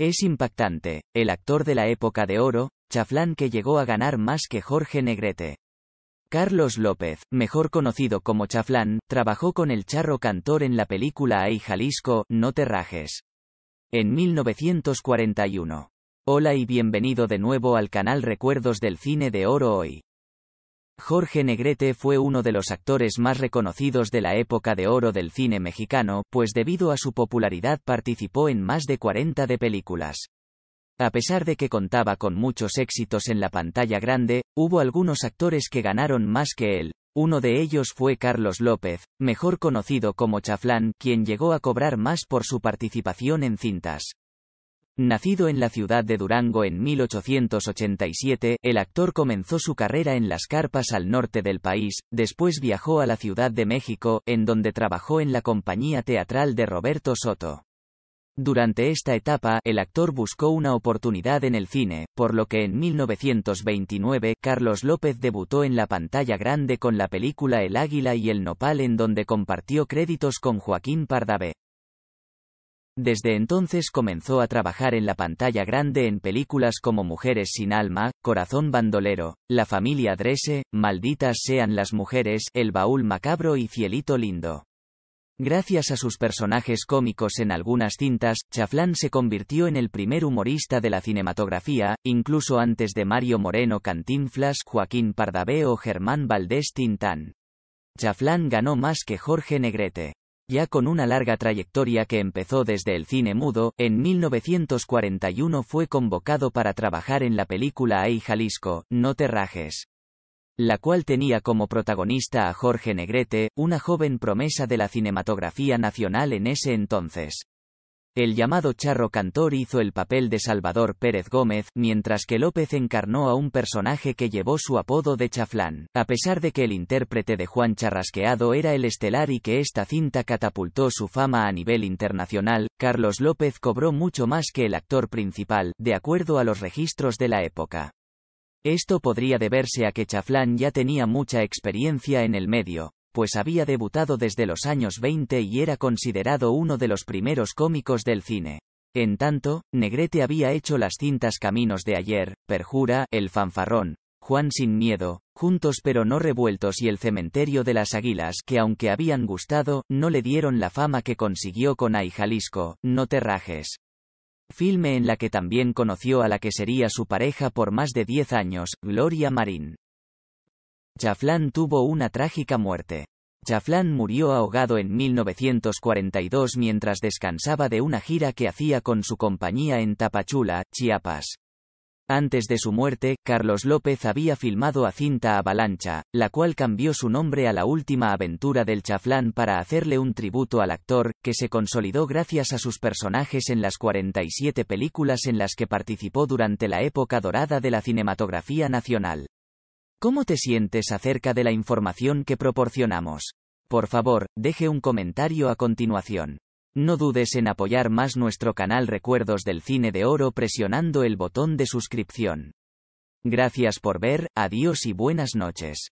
Es impactante, el actor de la época de oro, chaflán que llegó a ganar más que Jorge Negrete. Carlos López, mejor conocido como Chaflán, trabajó con el charro cantor en la película Ay Jalisco, No te rajes. En 1941. Hola y bienvenido de nuevo al canal Recuerdos del Cine de Oro Hoy. Jorge Negrete fue uno de los actores más reconocidos de la época de oro del cine mexicano, pues debido a su popularidad participó en más de 40 de películas. A pesar de que contaba con muchos éxitos en la pantalla grande, hubo algunos actores que ganaron más que él. Uno de ellos fue Carlos López, mejor conocido como Chaflán, quien llegó a cobrar más por su participación en cintas. Nacido en la ciudad de Durango en 1887, el actor comenzó su carrera en las carpas al norte del país, después viajó a la Ciudad de México, en donde trabajó en la compañía teatral de Roberto Soto. Durante esta etapa, el actor buscó una oportunidad en el cine, por lo que en 1929, Carlos López debutó en la pantalla grande con la película El Águila y el Nopal en donde compartió créditos con Joaquín Pardavé. Desde entonces comenzó a trabajar en la pantalla grande en películas como Mujeres sin alma, Corazón bandolero, La familia Drese, Malditas sean las mujeres, El baúl macabro y Cielito lindo. Gracias a sus personajes cómicos en algunas cintas, Chaflán se convirtió en el primer humorista de la cinematografía, incluso antes de Mario Moreno Cantinflas, Joaquín Pardavé o Germán Valdés Tintán. Chaflán ganó más que Jorge Negrete ya con una larga trayectoria que empezó desde el cine mudo, en 1941 fue convocado para trabajar en la película Ay Jalisco, No te rajes. La cual tenía como protagonista a Jorge Negrete, una joven promesa de la cinematografía nacional en ese entonces. El llamado Charro Cantor hizo el papel de Salvador Pérez Gómez, mientras que López encarnó a un personaje que llevó su apodo de Chaflán. A pesar de que el intérprete de Juan Charrasqueado era el estelar y que esta cinta catapultó su fama a nivel internacional, Carlos López cobró mucho más que el actor principal, de acuerdo a los registros de la época. Esto podría deberse a que Chaflán ya tenía mucha experiencia en el medio, pues había debutado desde los años 20 y era considerado uno de los primeros cómicos del cine. En tanto, Negrete había hecho las cintas Caminos de ayer, Perjura, El fanfarrón, Juan sin miedo, Juntos pero no revueltos y El cementerio de las águilas que aunque habían gustado, no le dieron la fama que consiguió con Ay Jalisco, No te rajes. Filme en la que también conoció a la que sería su pareja por más de 10 años, Gloria Marín. Chaflán tuvo una trágica muerte. Chaflán murió ahogado en 1942 mientras descansaba de una gira que hacía con su compañía en Tapachula, Chiapas. Antes de su muerte, Carlos López había filmado a cinta Avalancha, la cual cambió su nombre a La Última Aventura del Chaflán para hacerle un tributo al actor, que se consolidó gracias a sus personajes en las 47 películas en las que participó durante la época dorada de la cinematografía nacional. ¿Cómo te sientes acerca de la información que proporcionamos? Por favor, deje un comentario a continuación. No dudes en apoyar más nuestro canal Recuerdos del Cine de Oro presionando el botón de suscripción. Gracias por ver, adiós y buenas noches.